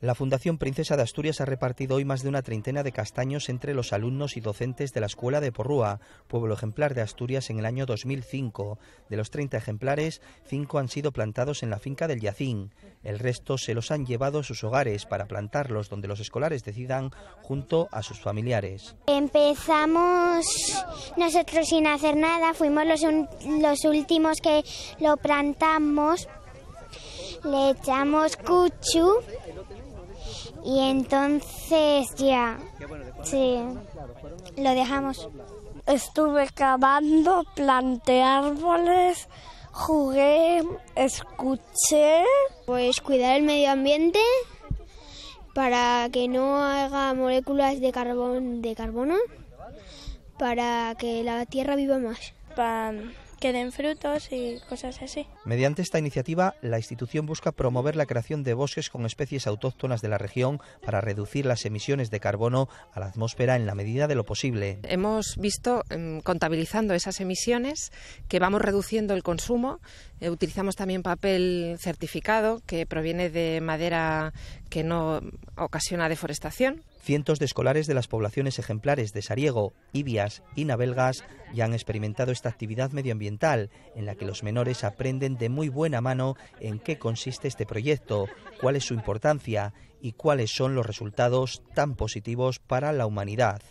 La Fundación Princesa de Asturias ha repartido hoy más de una treintena de castaños entre los alumnos y docentes de la Escuela de Porrúa, pueblo ejemplar de Asturias en el año 2005. De los 30 ejemplares, 5 han sido plantados en la finca del Yacín. El resto se los han llevado a sus hogares para plantarlos donde los escolares decidan junto a sus familiares. Empezamos nosotros sin hacer nada, fuimos los, últimos que lo plantamos. Le echamos cuchu y entonces ya, sí, lo dejamos. Estuve cavando, planté árboles, jugué, escuché. Pues cuidar el medio ambiente para que no haga moléculas de carbón de carbono, para que la tierra viva más. Queden frutos y cosas así. Mediante esta iniciativa, la institución busca promover la creación de bosques con especies autóctonas de la región para reducir las emisiones de carbono a la atmósfera en la medida de lo posible. Hemos visto, em, contabilizando esas emisiones, que vamos reduciendo el consumo. Eh, utilizamos también papel certificado que proviene de madera que no ocasiona deforestación Cientos de escolares de las poblaciones ejemplares de Sariego, Ibias y Nabelgas ya han experimentado esta actividad medioambiental, en la que los menores aprenden de muy buena mano en qué consiste este proyecto, cuál es su importancia y cuáles son los resultados tan positivos para la humanidad.